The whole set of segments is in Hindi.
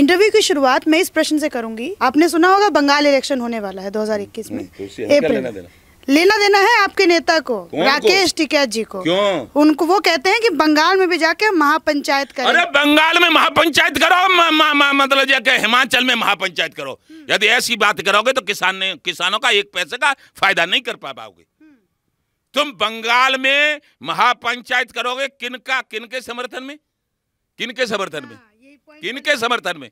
इंटरव्यू की शुरुआत मैं इस प्रश्न से करूंगी आपने सुना होगा बंगाल इलेक्शन होने वाला है 2021 में तो अप्रैल लेना देना है आपके नेता को राकेश टिकैत जी को क्यों उनको वो कहते हैं कि बंगाल में भी जाके महापंचायत करो अरे बंगाल में महापंचायत करो मतलब जाके हिमाचल में महापंचायत करो हम्म। यदि ऐसी बात करोगे तो किसान ने किसानों का एक पैसे का फायदा नहीं कर पा पाओगे हम्म। तुम बंगाल में महापंचायत करोगे किनका किनके समर्थन में किनके समर्थन में हाँ, किनके समर्थन में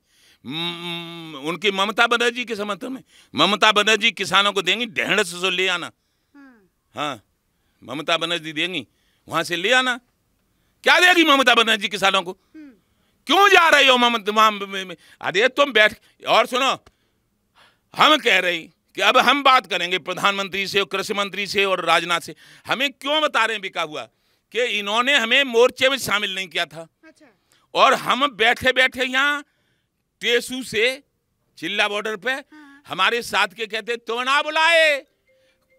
उनकी ममता बनर्जी के समर्थन में ममता बनर्जी किसानों को देंगी डेढ़ सौ ले आना हाँ, हाँ ममता बनर्जी देंगी वहां से ले आना क्या देगी ममता बनर्जी किसानों को हम्म। क्यों जा रही हो ममता अरे तुम बैठ और सुनो हम कह रही कि अब हम बात करेंगे प्रधानमंत्री से कृषि मंत्री से और राजनाथ से हमें क्यों बता रहे हैं बिका हुआ कि इन्होंने हमें मोर्चे में शामिल नहीं किया था अच्छा। और हम बैठे बैठे यहाँ टेसु से चिल्ला बॉर्डर पे हाँ। हमारे साथ के कहते तो ना बुलाए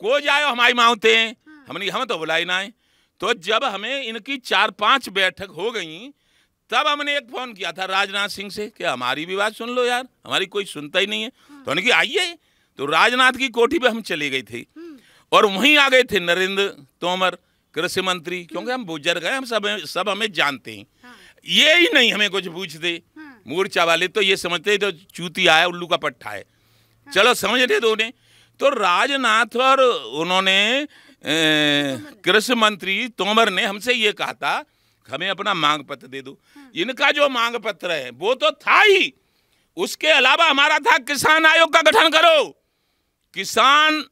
को जाए हमारी मांगते हैं हाँ। हमने हम तो बुलाई ना है तो जब हमें इनकी चार पांच बैठक हो गई तब हमने एक फोन किया था राजनाथ सिंह से कि हमारी भी बात सुन लो यार हमारी कोई सुनता ही नहीं है हाँ। तो तो कि आइए तो राजनाथ की कोठी पे हम चले गए थे हम्म। और वहीं आ गए थे नरेंद्र तोमर कृषि मंत्री क्योंकि हम्म। हम बुजुर्ग हैं हम सब सब हमें जानते हैं ये ही नहीं हमें कुछ पूछते हाँ। मूर्छा वाले तो ये समझते तो चूती आया उल्लू का पट्टा है चलो समझ रहे दो तो राजनाथ और उन्होंने कृषि मंत्री तोमर ने हमसे ये कहा था हमें अपना मांग पत्र दे दो हाँ। इनका जो मांग पत्र है वो तो था ही उसके अलावा हमारा था किसान आयोग का गठन करो किसान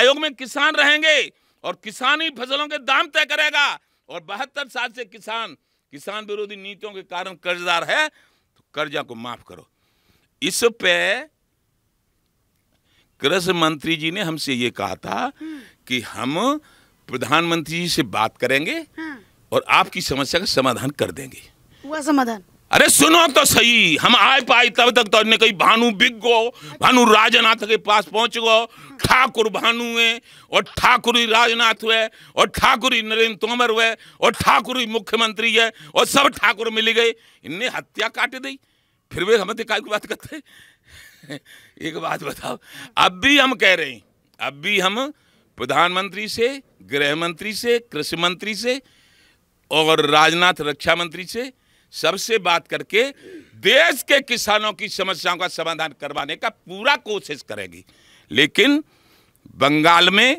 आयोग में किसान रहेंगे और किसान ही फसलों के दाम तय करेगा और बहत्तर साल से किसान किसान विरोधी नीतियों के कारण कर्जदार है तो कर्जा को माफ करो इस पे कृषि मंत्री जी ने हमसे ये कहा था हम्म। कि हम प्रधानमंत्री जी से बात करेंगे हाँ। और आपकी समस्या का समाधान कर देंगे हुआ समाधान अरे सुनो तो सही हम आए पाए तब तक तो कही भानु बिक गो भानु राजनाथ के पास पहुंच गो ठाकुर भानु हुए और ठाकुर राजनाथ हुए और ठाकुर नरेंद्र तोमर हुए और ठाकुर मुख्यमंत्री है और सब ठाकुर मिल गए इनने हत्या काट दी फिर वे हम तो काय की बात करते एक बात बताओ अब भी हम कह रहे हैं अब भी हम प्रधानमंत्री से गृह मंत्री से कृषि मंत्री से और राजनाथ रक्षा मंत्री से सबसे बात करके देश के किसानों की समस्याओं का समाधान करवाने का पूरा कोशिश करेगी लेकिन बंगाल में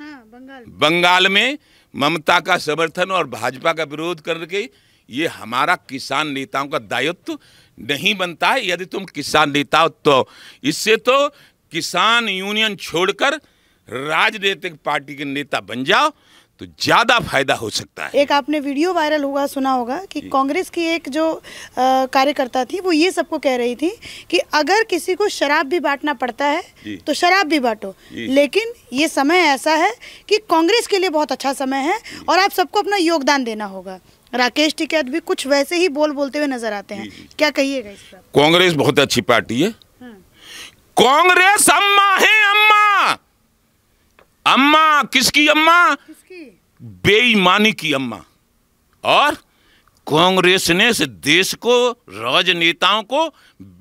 हाँ, बंगाल बंगाल में ममता का समर्थन और भाजपा का विरोध करके ये हमारा किसान नेताओं का दायित्व नहीं बनता है यदि तुम किसान नेता हो तो इससे तो किसान यूनियन छोड़कर राजनीतिक पार्टी के नेता बन जाओ तो ज़्यादा फायदा हो सकता है एक आपने वीडियो वायरल हुआ सुना होगा कि कांग्रेस की एक जो कार्यकर्ता थी वो ये सबको कह रही थी कि अगर किसी को शराब भी बांटना पड़ता है तो शराब भी बांटो लेकिन ये समय ऐसा है कि कांग्रेस के लिए बहुत अच्छा समय है और आप सबको अपना योगदान देना होगा राकेश टिकैत भी कुछ वैसे ही बोल बोलते हुए नजर आते हैं क्या कहिएगा कांग्रेस बहुत अच्छी पार्टी है हाँ। कांग्रेस अम्मा है अम्मा किसकी अम्मा किसकी? बेईमानी की अम्मा और कांग्रेस ने इस देश को राजनेताओं को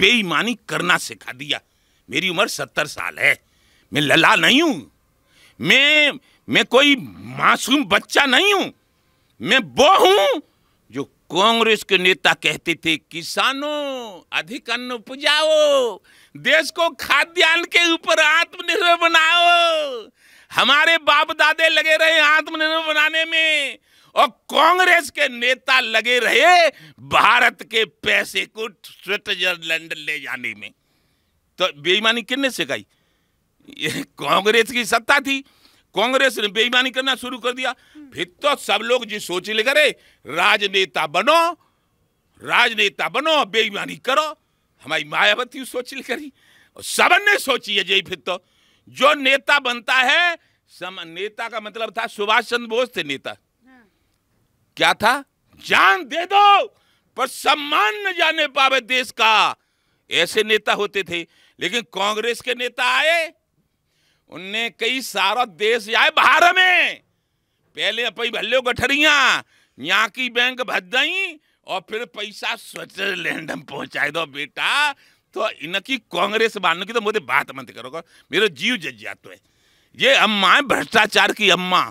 बेईमानी करना सिखा दिया मेरी उम्र सत्तर साल है मैं लला नहीं हूं मैं मैं कोई मासूम बच्चा नहीं हूं मैं वो हूं जो कांग्रेस के नेता कहते थे किसानों अधिक अन्न उपजाओ देश को खाद्यान्न के ऊपर आत्मनिर्भर बनाओ हमारे बाप दादे लगे रहे आत्मनिर्भर बनाने में और कांग्रेस के नेता लगे रहे भारत के पैसे को स्विट्जरलैंड ले जाने में तो बेईमानी किसने सिखाई कांग्रेस की सत्ता थी कांग्रेस ने बेईमानी करना शुरू कर दिया फिर तो सब लोग जी सोच ले करे राजनेता बनो राजनेता बनो बेईमानी करो हमारी मायावती सोच ले करी और सबन ने सोची है जय फिर तो जो नेता बनता है सम नेता का मतलब था सुभाष चंद्र बोस थे नेता हाँ। क्या था जान दे दो पर सम्मान न जाने पावे देश का ऐसे नेता होते थे लेकिन कांग्रेस के नेता आए उनने कई सारा देश आए बाहर में पहले अपनी भल्लो गठरिया यहाँ की बैंक भद दई और फिर पैसा स्विटरलैंड में पहुंचाए दो बेटा तो इनकी कांग्रेस मानने की तो मुझे बात मत करो मेरा जीव जज जातो है ये अम्मा है भ्रष्टाचार की अम्मा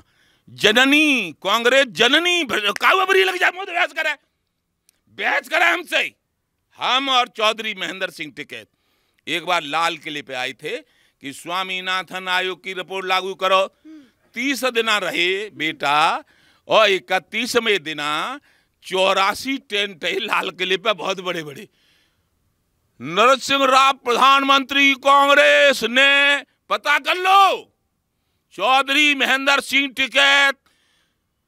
जननी कांग्रेस जननी कावरी लग जाए मुझे बहस करा बहस करा हमसे हम और चौधरी महेंद्र सिंह टिकैत एक बार लाल किले पे आए थे कि स्वामीनाथन आयोग की रिपोर्ट लागू करो तीस दिना रहे बेटा और इकतीसवें दिना चौरासी टेंट है लाल किले पे बहुत बड़े बड़े नरसिंह राव प्रधानमंत्री कांग्रेस ने पता कर लो चौधरी महेंद्र सिंह टिकैत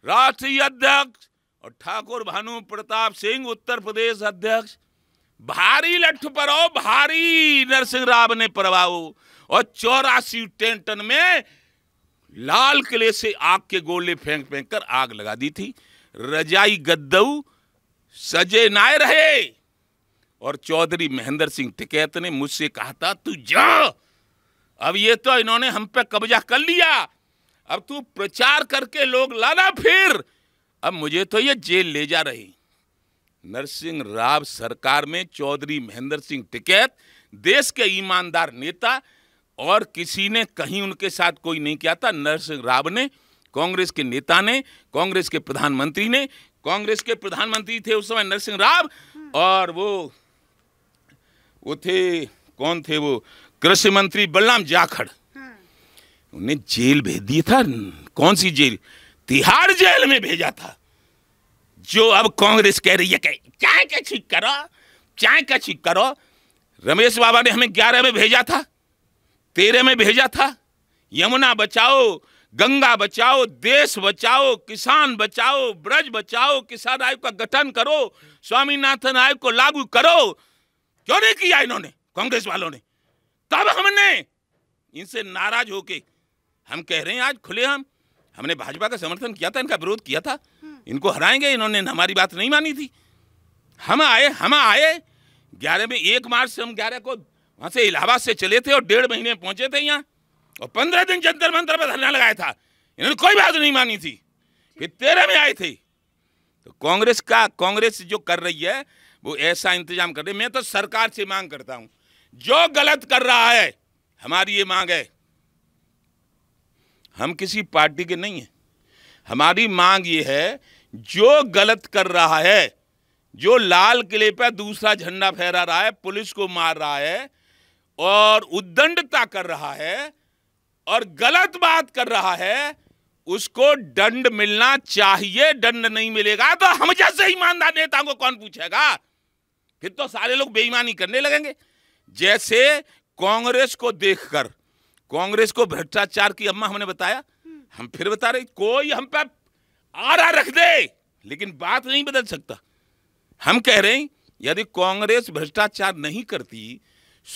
राष्ट्रीय अध्यक्ष और ठाकुर भानु प्रताप सिंह उत्तर प्रदेश अध्यक्ष भारी लठ पर भारी नरसिंह राव ने प्रभाव और चौरासी टेंटन में लाल किले से आग के गोले फेंक फेंक कर आग लगा दी थी रजाई गद्दू सजे नाय रहे और चौधरी महेंद्र सिंह टिकैत ने मुझसे कहा था तू जा अब ये तो इन्होंने हम पे कब्जा कर लिया अब तू प्रचार करके लोग लाना फिर अब मुझे तो ये जेल ले जा रही नरसिंह राव सरकार में चौधरी महेंद्र सिंह टिकैत देश के ईमानदार नेता और किसी ने कहीं उनके साथ कोई नहीं किया था नरसिंह राव ने कांग्रेस के नेता ने कांग्रेस के प्रधानमंत्री ने कांग्रेस के प्रधानमंत्री थे उस समय नरसिंह राव और वो वो थे कौन थे वो कृषि मंत्री बलराम जाखड़ हाँ। उन्हें जेल भेज दिया था कौन सी जेल तिहाड़ जेल में भेजा था जो अब कांग्रेस कह रही है चाय का छिक करो चाय का छिक करो रमेश बाबा ने हमें ग्यारह में भेजा था तेरह में भेजा था यमुना बचाओ गंगा बचाओ देश बचाओ किसान बचाओ ब्रज बचाओ किसान आयोग का गठन करो स्वामीनाथन आयोग को लागू करो क्यों नहीं किया इन्होंने कांग्रेस वालों ने तब हमने इनसे नाराज होके हम कह रहे हैं आज खुले हम हमने भाजपा का समर्थन किया था इनका विरोध किया था इनको हराएंगे इन्होंने हमारी बात नहीं मानी थी हम आए हम आए ग्यारह में एक मार्च से हम ग्यारह को वहां से इलाहाबाद से चले थे और डेढ़ महीने पहुंचे थे यहाँ और पंद्रह दिन जंतर मंत्र पर धरना लगाया था इन्होंने कोई बात नहीं मानी थी फिर तेरह में आए थे तो कांग्रेस का कांग्रेस जो कर रही है वो ऐसा इंतजाम कर दे मैं तो सरकार से मांग करता हूं जो गलत कर रहा है हमारी ये मांग है हम किसी पार्टी के नहीं हैं हमारी मांग ये है जो गलत कर रहा है जो लाल किले पर दूसरा झंडा फहरा रहा है पुलिस को मार रहा है और उद्दंडता कर रहा है और गलत बात कर रहा है उसको दंड मिलना चाहिए दंड नहीं मिलेगा तो हम जैसे ईमानदार नेता को कौन पूछेगा फिर तो सारे लोग बेईमानी करने लगेंगे जैसे कांग्रेस को देखकर कांग्रेस को भ्रष्टाचार की अम्मा हमने बताया हम फिर बता रहे कोई हम पे आरा रख दे लेकिन बात नहीं बदल सकता हम कह रहे हैं यदि कांग्रेस भ्रष्टाचार नहीं करती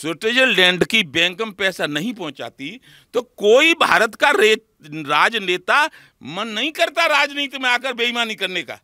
स्विट्जरलैंड की बैंक में पैसा नहीं पहुंचाती तो कोई भारत का राजनेता मन नहीं करता राजनीति में आकर बेईमानी करने का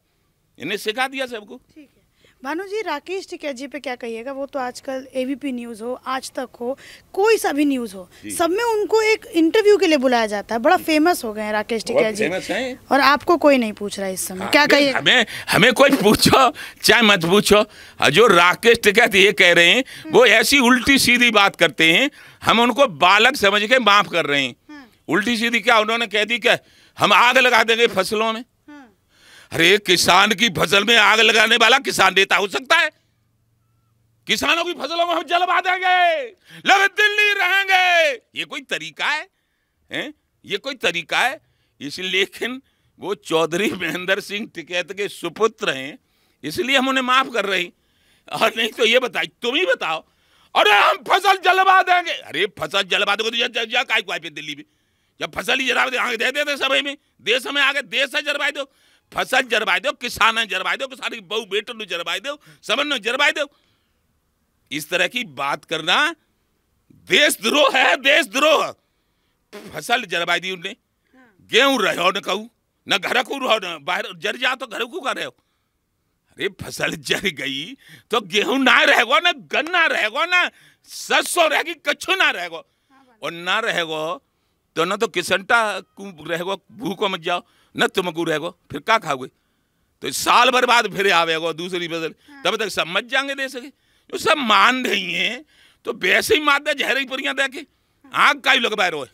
इन्हें सिखा दिया सबको ठीक है भानु जी राकेश टिकैत जी पे क्या कहिएगा वो तो आजकल एबीपी न्यूज़ हो आज तक हो कोई सा भी न्यूज़ हो सब में उनको एक इंटरव्यू के लिए बुलाया जाता है बड़ा फेमस हो गए हैं राकेश टिकैत जी और आपको कोई नहीं पूछ रहा है इस समय हाँ, क्या कहिए हमें हमें कोई पूछो चाहे मत पूछो हाँ, जो राकेश टिकैत ये कह रहे हैं हम्म। वो ऐसी उल्टी सीधी बात करते हैं हम उनको बालक समझ के माफ कर रहे हैं हम्म। उल्टी सीधी क्या उन्होंने कह दी क्या हम आग लगा देंगे फसलों में अरे किसान की फसल में आग लगाने वाला किसान नेता हो सकता है किसानों की फसलों में हम जलवा देंगे लगे दिल्ली रहेंगे ये कोई तरीका है हैं? ये कोई तरीका है इसलिए लेकिन वो चौधरी महेंद्र सिंह टिकैत के सुपुत्र हैं इसलिए हम उन्हें माफ कर रही और नहीं तो ये बताए तुम ही बताओ अरे हम फसल जलवा देंगे अरे फसल जलवा देंगे तो जा काय दिल्ली में जब फसल ही जला दे आगे दे देते समय में देश में आगे देश से जलवाई दो फसल जरवाई दो किसान જरवाई दो किसान की બહુ બેટરનું જरवाई દો સમનનું जरवाई दो इस तरह की बात करना देशद्रोह है देशद्रोह फसल जरवाई दी उनने गेहूं रहो न कहू न घर को रहो न बाहर जर जा तो घर को कर रहे हो अरे फसल जर गई तो गेहूं ना रहेगा ना गन्ना रहेगा ना सरसों रहेगी कछु ना रहेगा हाँ और ना रहेगा तो ना तो किसंटा रहेगा भूखो मत जाओ न तुम गुरेगो फिर का खाओगे तो साल भर बाद फिर आवेगो दूसरी फसल हाँ। तब तक सब मच जाएंगे दे सके जो सब मान रही है तो वैसे ही मार दे ही पुरियाँ दे के आग का ही लोग बैरो है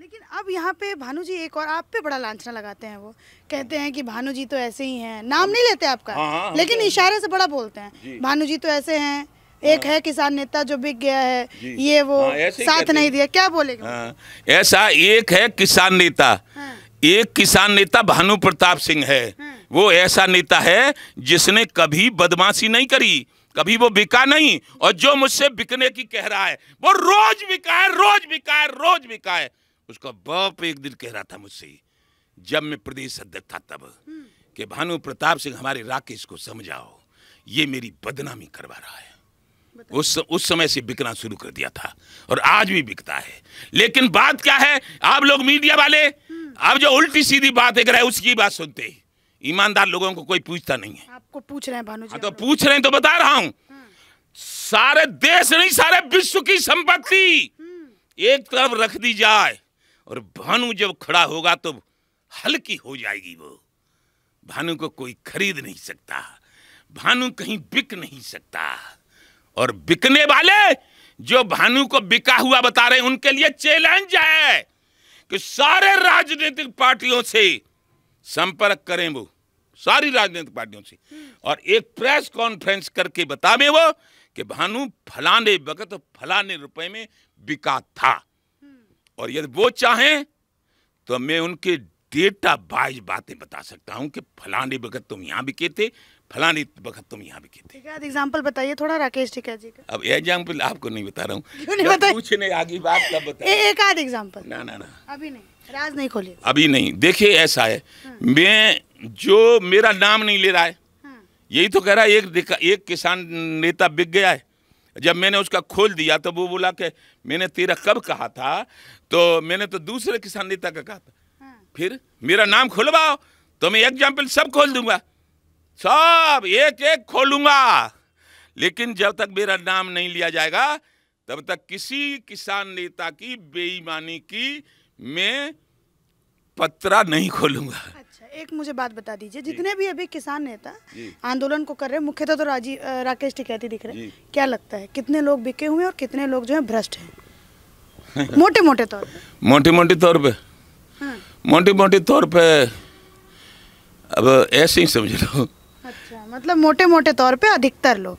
लेकिन अब यहाँ पे भानु जी एक और आप पे बड़ा लांछना लगाते हैं वो कहते हैं कि भानु जी तो ऐसे ही हैं नाम नहीं लेते आपका हाँ, हाँ लेकिन इशारे से बड़ा बोलते हैं भानु जी तो ऐसे हैं एक हाँ। है किसान नेता जो बिक गया है ये वो हाँ, साथ नहीं दिया क्या बोलेगा ऐसा एक है किसान नेता हाँ। एक किसान नेता भानु प्रताप सिंह है हम्म। वो ऐसा नेता है जिसने कभी बदमाशी नहीं करी कभी वो बिका नहीं और जो मुझसे बिकने की कह रहा है वो रोज बिका है रोज बिका है रोज बिका है उसका बाप एक दिन कह रहा था मुझसे जब मैं प्रदेश अध्यक्ष था तब हम्म। कि भानु प्रताप सिंह हमारे राकेश को समझाओ ये मेरी बदनामी करवा रहा है उस उस समय से बिकना शुरू कर दिया था और आज भी बिकता है लेकिन बात क्या है आप लोग मीडिया वाले अब जो उल्टी सीधी बात एक रहे उसकी बात सुनते हैं ईमानदार लोगों को कोई पूछता नहीं है आपको पूछ रहे हैं भानु जी हाँ, तो पूछ रहे हैं तो बता रहा हूं हाँ। सारे देश नहीं सारे विश्व की संपत्ति हम्म। एक तरफ रख दी जाए और भानु जब खड़ा होगा तो हल्की हो जाएगी वो भानु को कोई खरीद नहीं सकता भानु कहीं बिक नहीं सकता और बिकने वाले जो भानु को बिका हुआ बता रहे उनके लिए चैलेंज है कि सारे राजनीतिक पार्टियों से संपर्क करें वो सारी राजनीतिक पार्टियों से और एक प्रेस कॉन्फ्रेंस करके बतावे वो कि भानु फलाने वक्त फलाने रुपए में बिका था और यदि वो चाहें तो मैं उनके डेटा बाइज बातें बता सकता हूं कि फलाने वक्त तुम यहां बिके थे फलानी वक्त तुम यहाँ भी कहते एग्जाम्पल बताइए थोड़ा राकेश टिका जी का अब एग्जाम्पल आपको नहीं बता रहा हूँ कुछ नहीं आगे बात तब बताए एक आध एग्जाम्पल ना ना ना अभी नहीं राज नहीं खोले अभी नहीं देखिए ऐसा है हाँ। मैं जो मेरा नाम नहीं ले रहा है हाँ। यही तो कह रहा है एक एक किसान नेता बिक गया है जब मैंने उसका खोल दिया तो वो बोला कि मैंने तेरा कब कहा था तो मैंने तो दूसरे किसान नेता का कहा था हाँ। फिर मेरा नाम खुलवाओ तो मैं एग्जाम्पल सब खोल दूंगा सब एक एक खोलूंगा लेकिन जब तक मेरा नाम नहीं लिया जाएगा तब तक किसी किसान नेता की बेईमानी की मैं पत्रा नहीं खोलूंगा अच्छा एक मुझे बात बता दीजिए जितने भी अभी किसान नेता आंदोलन को कर रहे मुख्यतः तो, तो राजीव राकेश टिकैती दिख रहे हैं क्या लगता है कितने लोग बिके हुए और कितने लोग जो है भ्रष्ट है मोटे मोटे तौर पर मोटे मोटे तौर पर मोटी हाँ। मोटे मोटे तौर पर अब ऐसे ही समझ लो मतलब मोटे मोटे तौर पे अधिकतर लोग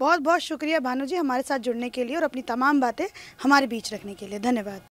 बहुत बहुत शुक्रिया भानु जी हमारे साथ जुड़ने के लिए और अपनी तमाम बातें हमारे बीच रखने के लिए धन्यवाद